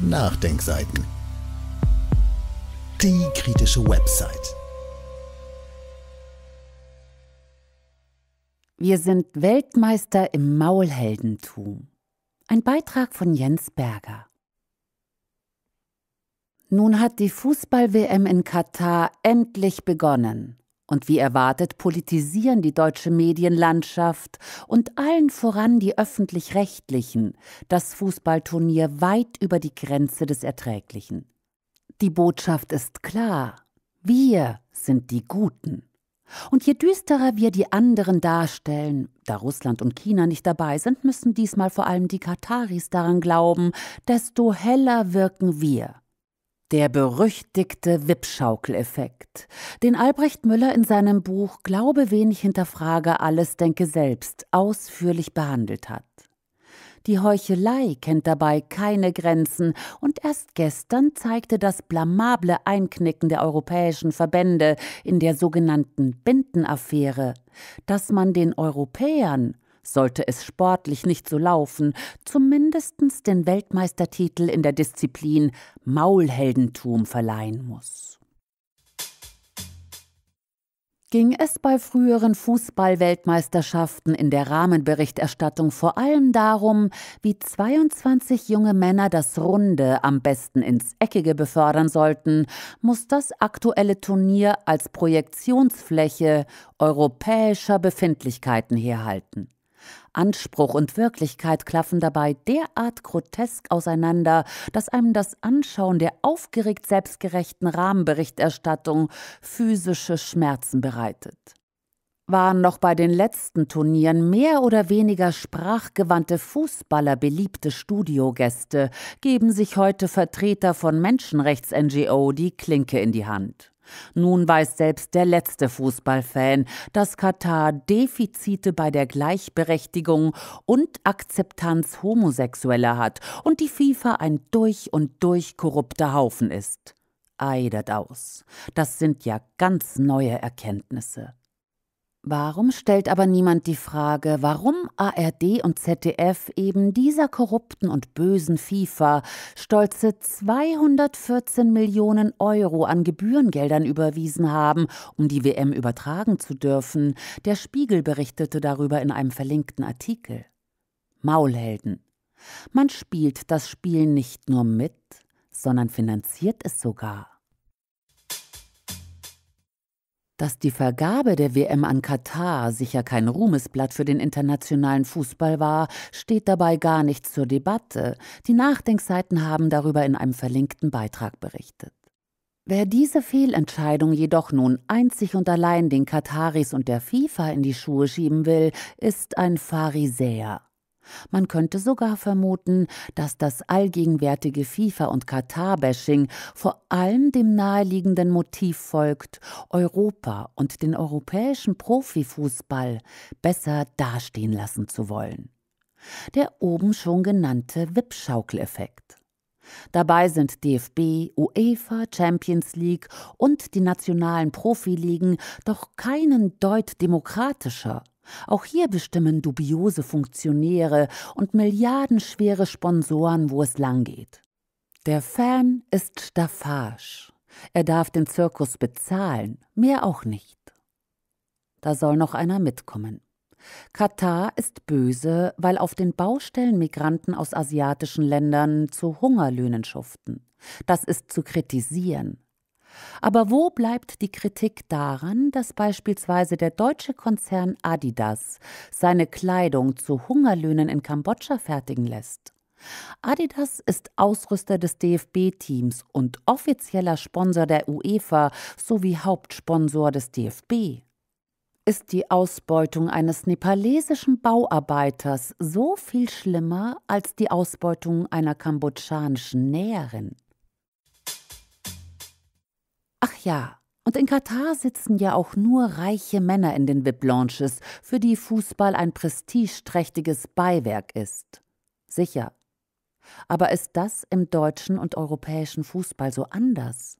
Nachdenkseiten. Die kritische Website. Wir sind Weltmeister im Maulheldentum. Ein Beitrag von Jens Berger. Nun hat die Fußball-WM in Katar endlich begonnen. Und wie erwartet, politisieren die deutsche Medienlandschaft und allen voran die öffentlich-rechtlichen das Fußballturnier weit über die Grenze des Erträglichen. Die Botschaft ist klar, wir sind die Guten. Und je düsterer wir die anderen darstellen, da Russland und China nicht dabei sind, müssen diesmal vor allem die Kataris daran glauben, desto heller wirken wir. Der berüchtigte Wippschaukeleffekt, den Albrecht Müller in seinem Buch Glaube wenig hinterfrage alles denke selbst ausführlich behandelt hat. Die Heuchelei kennt dabei keine Grenzen und erst gestern zeigte das blamable Einknicken der europäischen Verbände in der sogenannten Bindenaffäre, dass man den Europäern sollte es sportlich nicht so laufen, zumindest den Weltmeistertitel in der Disziplin Maulheldentum verleihen muss. Ging es bei früheren Fußball-Weltmeisterschaften in der Rahmenberichterstattung vor allem darum, wie 22 junge Männer das Runde am besten ins Eckige befördern sollten, muss das aktuelle Turnier als Projektionsfläche europäischer Befindlichkeiten herhalten. Anspruch und Wirklichkeit klaffen dabei derart grotesk auseinander, dass einem das Anschauen der aufgeregt selbstgerechten Rahmenberichterstattung physische Schmerzen bereitet. Waren noch bei den letzten Turnieren mehr oder weniger sprachgewandte Fußballer beliebte Studiogäste, geben sich heute Vertreter von Menschenrechts-NGO die Klinke in die Hand. Nun weiß selbst der letzte Fußballfan, dass Katar Defizite bei der Gleichberechtigung und Akzeptanz Homosexueller hat und die FIFA ein durch und durch korrupter Haufen ist. Eidet aus. Das sind ja ganz neue Erkenntnisse. Warum stellt aber niemand die Frage, warum ARD und ZDF eben dieser korrupten und bösen FIFA stolze 214 Millionen Euro an Gebührengeldern überwiesen haben, um die WM übertragen zu dürfen? Der Spiegel berichtete darüber in einem verlinkten Artikel. Maulhelden. Man spielt das Spiel nicht nur mit, sondern finanziert es sogar. Dass die Vergabe der WM an Katar sicher kein Ruhmesblatt für den internationalen Fußball war, steht dabei gar nicht zur Debatte. Die Nachdenkseiten haben darüber in einem verlinkten Beitrag berichtet. Wer diese Fehlentscheidung jedoch nun einzig und allein den Kataris und der FIFA in die Schuhe schieben will, ist ein Pharisäer. Man könnte sogar vermuten, dass das allgegenwärtige FIFA- und Katar-Bashing vor allem dem naheliegenden Motiv folgt, Europa und den europäischen Profifußball besser dastehen lassen zu wollen. Der oben schon genannte Wippschaukeleffekt. Dabei sind DFB, UEFA, Champions League und die nationalen Profiligen doch keinen Deut demokratischer auch hier bestimmen dubiose Funktionäre und milliardenschwere Sponsoren, wo es langgeht. Der Fan ist Staffage. Er darf den Zirkus bezahlen, mehr auch nicht. Da soll noch einer mitkommen. Katar ist böse, weil auf den Baustellen Migranten aus asiatischen Ländern zu Hungerlöhnen schuften. Das ist zu kritisieren. Aber wo bleibt die Kritik daran, dass beispielsweise der deutsche Konzern Adidas seine Kleidung zu Hungerlöhnen in Kambodscha fertigen lässt? Adidas ist Ausrüster des DFB-Teams und offizieller Sponsor der UEFA sowie Hauptsponsor des DFB. Ist die Ausbeutung eines nepalesischen Bauarbeiters so viel schlimmer als die Ausbeutung einer kambodschanischen Näherin? Ach ja, und in Katar sitzen ja auch nur reiche Männer in den vip launches für die Fußball ein prestigeträchtiges Beiwerk ist. Sicher. Aber ist das im deutschen und europäischen Fußball so anders?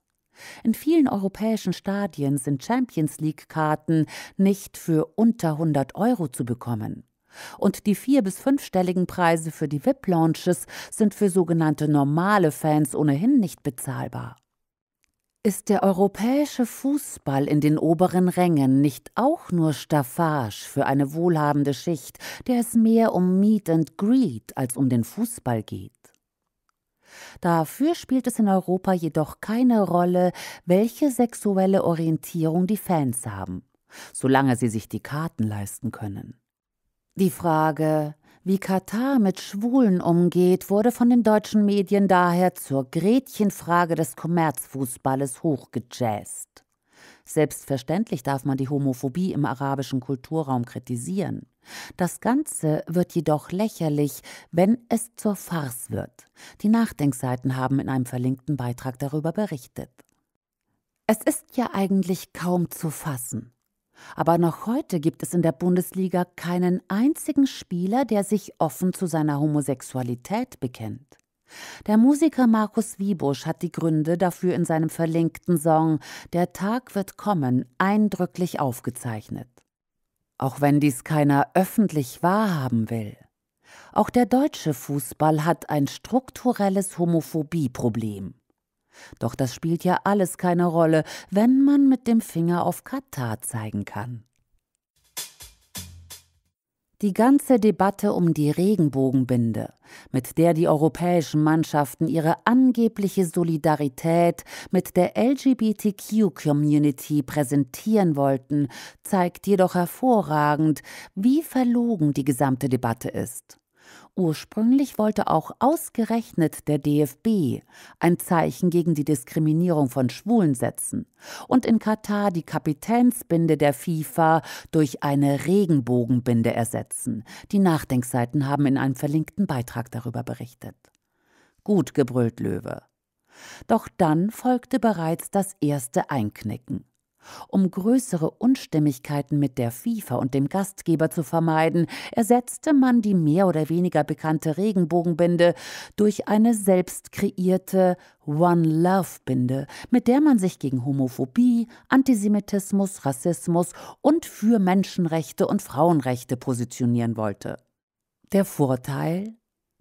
In vielen europäischen Stadien sind Champions League-Karten nicht für unter 100 Euro zu bekommen. Und die vier- bis fünfstelligen Preise für die VIP-Launches sind für sogenannte normale Fans ohnehin nicht bezahlbar. Ist der europäische Fußball in den oberen Rängen nicht auch nur Staffage für eine wohlhabende Schicht, der es mehr um Meet and Greed als um den Fußball geht? Dafür spielt es in Europa jedoch keine Rolle, welche sexuelle Orientierung die Fans haben, solange sie sich die Karten leisten können. Die Frage, wie Katar mit Schwulen umgeht, wurde von den deutschen Medien daher zur Gretchenfrage des Kommerzfußballes hochgejazzt. Selbstverständlich darf man die Homophobie im arabischen Kulturraum kritisieren. Das Ganze wird jedoch lächerlich, wenn es zur Farce wird. Die Nachdenkseiten haben in einem verlinkten Beitrag darüber berichtet. Es ist ja eigentlich kaum zu fassen. Aber noch heute gibt es in der Bundesliga keinen einzigen Spieler, der sich offen zu seiner Homosexualität bekennt. Der Musiker Markus Wiebusch hat die Gründe dafür in seinem verlinkten Song Der Tag wird kommen eindrücklich aufgezeichnet. Auch wenn dies keiner öffentlich wahrhaben will. Auch der deutsche Fußball hat ein strukturelles Homophobieproblem. Doch das spielt ja alles keine Rolle, wenn man mit dem Finger auf Katar zeigen kann. Die ganze Debatte um die Regenbogenbinde, mit der die europäischen Mannschaften ihre angebliche Solidarität mit der LGBTQ-Community präsentieren wollten, zeigt jedoch hervorragend, wie verlogen die gesamte Debatte ist. Ursprünglich wollte auch ausgerechnet der DFB ein Zeichen gegen die Diskriminierung von Schwulen setzen und in Katar die Kapitänsbinde der FIFA durch eine Regenbogenbinde ersetzen. Die Nachdenkseiten haben in einem verlinkten Beitrag darüber berichtet. Gut gebrüllt Löwe. Doch dann folgte bereits das erste Einknicken. Um größere Unstimmigkeiten mit der FIFA und dem Gastgeber zu vermeiden, ersetzte man die mehr oder weniger bekannte Regenbogenbinde durch eine selbst kreierte One Love Binde, mit der man sich gegen Homophobie, Antisemitismus, Rassismus und für Menschenrechte und Frauenrechte positionieren wollte. Der Vorteil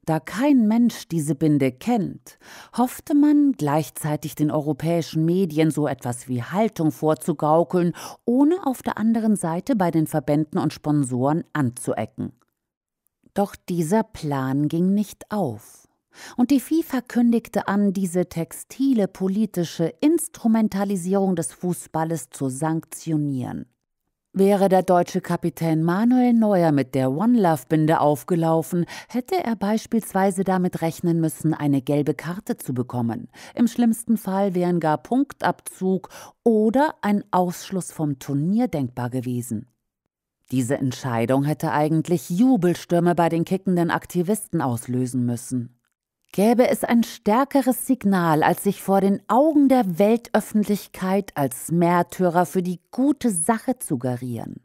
da kein Mensch diese Binde kennt, hoffte man gleichzeitig den europäischen Medien so etwas wie Haltung vorzugaukeln, ohne auf der anderen Seite bei den Verbänden und Sponsoren anzuecken. Doch dieser Plan ging nicht auf. Und die FIFA kündigte an, diese textile politische Instrumentalisierung des Fußballes zu sanktionieren. Wäre der deutsche Kapitän Manuel Neuer mit der One Love Binde aufgelaufen, hätte er beispielsweise damit rechnen müssen, eine gelbe Karte zu bekommen. Im schlimmsten Fall wären gar Punktabzug oder ein Ausschluss vom Turnier denkbar gewesen. Diese Entscheidung hätte eigentlich Jubelstürme bei den kickenden Aktivisten auslösen müssen. Gäbe es ein stärkeres Signal, als sich vor den Augen der Weltöffentlichkeit als Märtyrer für die gute Sache zu garieren?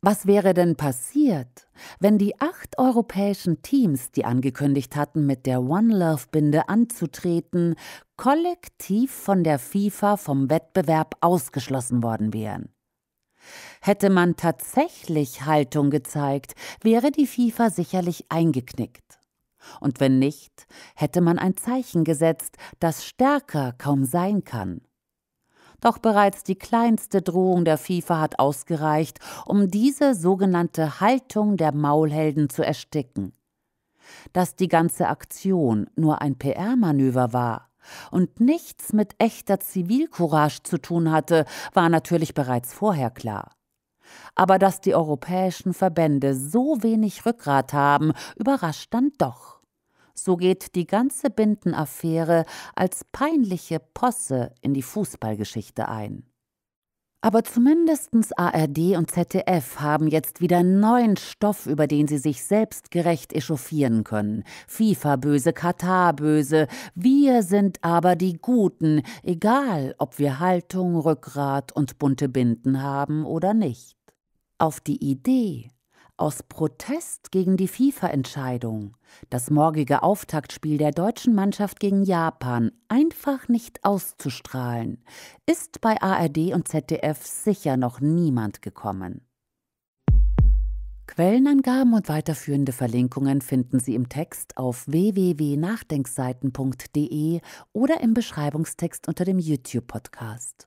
Was wäre denn passiert, wenn die acht europäischen Teams, die angekündigt hatten, mit der One Love-Binde anzutreten, kollektiv von der FIFA vom Wettbewerb ausgeschlossen worden wären? Hätte man tatsächlich Haltung gezeigt, wäre die FIFA sicherlich eingeknickt. Und wenn nicht, hätte man ein Zeichen gesetzt, das stärker kaum sein kann. Doch bereits die kleinste Drohung der FIFA hat ausgereicht, um diese sogenannte Haltung der Maulhelden zu ersticken. Dass die ganze Aktion nur ein PR-Manöver war und nichts mit echter Zivilcourage zu tun hatte, war natürlich bereits vorher klar. Aber dass die europäischen Verbände so wenig Rückgrat haben, überrascht dann doch. So geht die ganze Bindenaffäre als peinliche Posse in die Fußballgeschichte ein. Aber zumindest ARD und ZDF haben jetzt wieder neuen Stoff, über den sie sich selbstgerecht echauffieren können. FIFA böse, Katar böse. Wir sind aber die Guten, egal ob wir Haltung, Rückgrat und bunte Binden haben oder nicht. Auf die Idee, aus Protest gegen die FIFA-Entscheidung, das morgige Auftaktspiel der deutschen Mannschaft gegen Japan einfach nicht auszustrahlen, ist bei ARD und ZDF sicher noch niemand gekommen. Quellenangaben und weiterführende Verlinkungen finden Sie im Text auf www.nachdenkseiten.de oder im Beschreibungstext unter dem YouTube-Podcast.